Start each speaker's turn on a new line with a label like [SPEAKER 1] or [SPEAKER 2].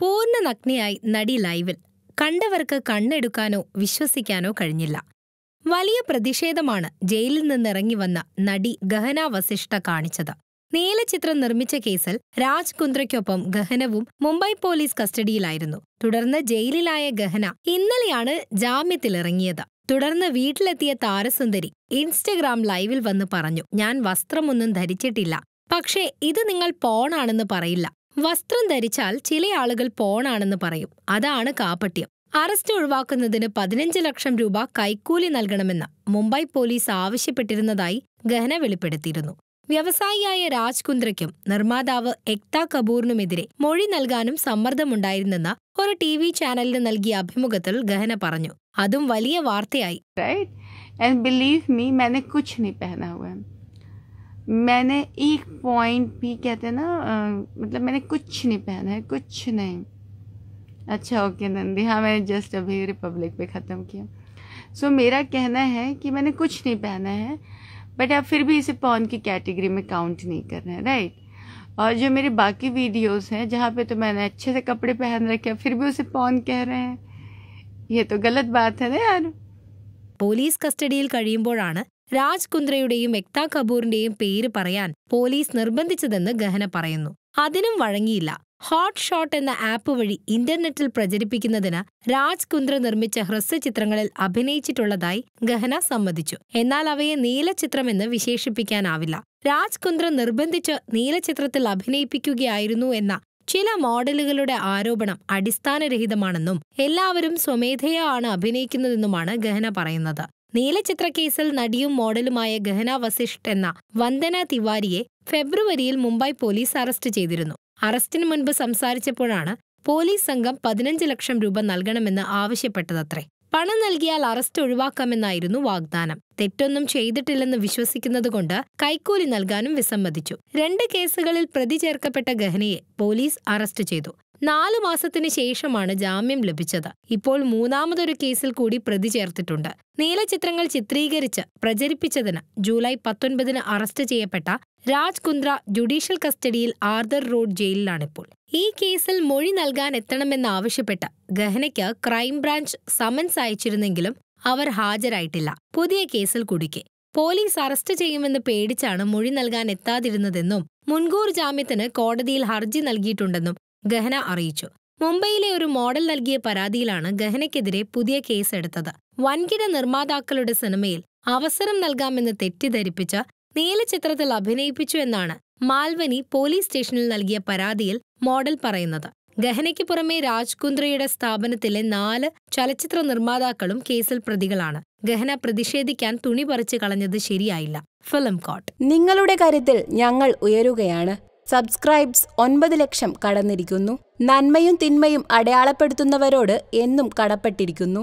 [SPEAKER 1] പൂർണ്ണ നഗ്നയായി നടി ലൈവിൽ കണ്ടവർക്ക് കണ്ണെടുക്കാനോ വിശ്വസിക്കാനോ കഴിഞ്ഞില്ല വലിയ പ്രതിഷേധമാണ് ജയിലിൽ നിന്നിറങ്ങി വന്ന നടി ഗഹന വസിഷ്ഠ കാണിച്ചത് നീലചിത്രം നിർമ്മിച്ച കേസിൽ രാജ് കുന്ദ്രയ്ക്കൊപ്പം ഗഹനവും മുംബൈ പോലീസ് കസ്റ്റഡിയിലായിരുന്നു തുടർന്ന് ജയിലിലായ ഗഹന ഇന്നലെയാണ് ജാമ്യത്തിലിറങ്ങിയത് തുടർന്ന് വീട്ടിലെത്തിയ താരസുന്ദരി ഇൻസ്റ്റഗ്രാം ലൈവിൽ വന്ന് പറഞ്ഞു ഞാൻ വസ്ത്രമൊന്നും ധരിച്ചിട്ടില്ല പക്ഷേ ഇത് നിങ്ങൾ പോണാണെന്ന് പറയില്ല വസ്ത്രം ധരിച്ചാൽ ചില ആളുകൾ പോണാണെന്ന് പറയും അതാണ് കാപ്പട്യം അറസ്റ്റ് ഒഴിവാക്കുന്നതിന് പതിനഞ്ച് ലക്ഷം രൂപ കൈക്കൂലി നൽകണമെന്ന് മുംബൈ പോലീസ് ആവശ്യപ്പെട്ടിരുന്നതായി ഗഹന വെളിപ്പെടുത്തിയിരുന്നു വ്യവസായിയായ രാജ് കുന്ദ്രയ്ക്കും നിർമ്മാതാവ് എക്ത കപൂറിനുമെതിരെ മൊഴി നൽകാനും സമ്മർദ്ദമുണ്ടായിരുന്നെന്ന് ഒരു ടി വി ചാനലിന്
[SPEAKER 2] നൽകിയ അഭിമുഖത്തിൽ ഗഹന പറഞ്ഞു അതും വലിയ വാർത്തയായി ബിലീവ് മീ पहना हुआ है मैंने एक पॉइंट भी कहते हैं ना आ, मतलब मैंने कुछ नहीं पहना है कुछ नहीं अच्छा ओके नंदी हाँ मैंने जस्ट अभी रिपब्लिक पे ख़त्म किया सो so, मेरा कहना है कि मैंने कुछ नहीं पहना है बट आप फिर भी इसे पॉन की कैटेगरी में काउंट नहीं करना है राइट और जो मेरे बाकी वीडियोस हैं जहाँ पे तो मैंने अच्छे से कपड़े पहन रखे फिर भी उसे पॉन कह रहे हैं ये तो गलत बात है ना यार पोलिस कस्टडी കഴിയുമ്പോഴാണ്
[SPEAKER 1] രാജ് കുന്ദ്രയുടെയും എക്ത കപൂറിന്റെയും പേര് പറയാൻ പോലീസ് നിർബന്ധിച്ചതെന്ന് ഗഹന പറയുന്നു അതിനും വഴങ്ങിയില്ല ഹോട്ട് ഷോട്ട് എന്ന ആപ്പ് വഴി ഇന്റർനെറ്റിൽ പ്രചരിപ്പിക്കുന്നതിന് രാജ് കുന്ദ്ര നിർമ്മിച്ച ഹ്രസ്വചിത്രങ്ങളിൽ അഭിനയിച്ചിട്ടുള്ളതായി ഗഹന സമ്മതിച്ചു എന്നാൽ അവയെ നീലചിത്രമെന്ന് വിശേഷിപ്പിക്കാനാവില്ല രാജ് കുന്ദ്ര നിർബന്ധിച്ച് നീലചിത്രത്തിൽ അഭിനയിപ്പിക്കുകയായിരുന്നു എന്ന ചില മോഡലുകളുടെ ആരോപണം അടിസ്ഥാനരഹിതമാണെന്നും എല്ലാവരും സ്വമേധയാണ് അഭിനയിക്കുന്നതെന്നുമാണ് ഗഹന പറയുന്നത് നീലചിത്ര കേസിൽ നടിയും മോഡലുമായ ഗഹന വസിഷ്ഠ് എന്ന വന്ദന തിവാരിയെ ഫെബ്രുവരിയിൽ മുംബൈ പോലീസ് അറസ്റ്റ് ചെയ്തിരുന്നു അറസ്റ്റിന് മുൻപ് സംസാരിച്ചപ്പോഴാണ് പോലീസ് സംഘം പതിനഞ്ച് ലക്ഷം രൂപ നൽകണമെന്ന് ആവശ്യപ്പെട്ടതത്രേ പണം നൽകിയാൽ അറസ്റ്റ് ഒഴിവാക്കാമെന്നായിരുന്നു വാഗ്ദാനം തെറ്റൊന്നും ചെയ്തിട്ടില്ലെന്ന് വിശ്വസിക്കുന്നതുകൊണ്ട് കൈക്കൂലി നൽകാനും വിസമ്മതിച്ചു രണ്ട് കേസുകളിൽ പ്രതി ചേർക്കപ്പെട്ട ഗഹനയെ പോലീസ് അറസ്റ്റ് ചെയ്തു നാലു മാസത്തിന് ശേഷമാണ് ജാമ്യം ലഭിച്ചത് ഇപ്പോൾ മൂന്നാമതൊരു കേസിൽ കൂടി പ്രതി ചേർത്തിട്ടുണ്ട് നീലചിത്രങ്ങൾ ചിത്രീകരിച്ച് പ്രചരിപ്പിച്ചതിന് ജൂലൈ പത്തൊൻപതിന് അറസ്റ്റ് ചെയ്യപ്പെട്ട രാജ് കുന്ദ്ര ജുഡീഷ്യൽ കസ്റ്റഡിയിൽ ആർദർ റോഡ് ജയിലിലാണിപ്പോൾ ഈ കേസിൽ മൊഴി നൽകാൻ എത്തണമെന്നാവശ്യപ്പെട്ട ഗഹനയ്ക്ക് ക്രൈംബ്രാഞ്ച് സമൻസ് അയച്ചിരുന്നെങ്കിലും അവർ ഹാജരായിട്ടില്ല പുതിയ കേസിൽ കുടുക്കി പോലീസ് അറസ്റ്റ് ചെയ്യുമെന്ന് പേടിച്ചാണ് മൊഴി നൽകാൻ എത്താതിരുന്നതെന്നും മുൻകൂർ ജാമ്യത്തിന് കോടതിയിൽ ഹർജി നൽകിയിട്ടുണ്ടെന്നും ഗഹന അറിയിച്ചു മുംബൈയിലെ ഒരു മോഡൽ നൽകിയ പരാതിയിലാണ് ഗഹനയ്ക്കെതിരെ പുതിയ കേസെടുത്തത് വൻകിട നിർമ്മാതാക്കളുടെ സിനിമയിൽ അവസരം നൽകാമെന്ന് തെറ്റിദ്ധരിപ്പിച്ച് നീല ചിത്രത്തിൽ അഭിനയിപ്പിച്ചു എന്നാണ് മാൽവനി പോലീസ് സ്റ്റേഷനിൽ നൽകിയ പരാതിയിൽ മോഡൽ പറയുന്നത് ഗഹനയ്ക്ക് പുറമെ രാജ്കുന്ദ്രയുടെ സ്ഥാപനത്തിലെ നാല് ചലച്ചിത്ര നിർമ്മാതാക്കളും കേസിൽ പ്രതികളാണ് ഗഹന പ്രതിഷേധിക്കാൻ തുണി പറിച്ചു കളഞ്ഞത് ശരിയായില്ല ഫിലിം കോട്ട് നിങ്ങളുടെ കാര്യത്തിൽ ഞങ്ങൾ ഉയരുകയാണ് സബ്സ്ക്രൈബ്സ് ഒൻപത് ലക്ഷം കടന്നിരിക്കുന്നു നന്മയും തിന്മയും അടയാളപ്പെടുത്തുന്നവരോട് എന്നും കടപ്പെട്ടിരിക്കുന്നു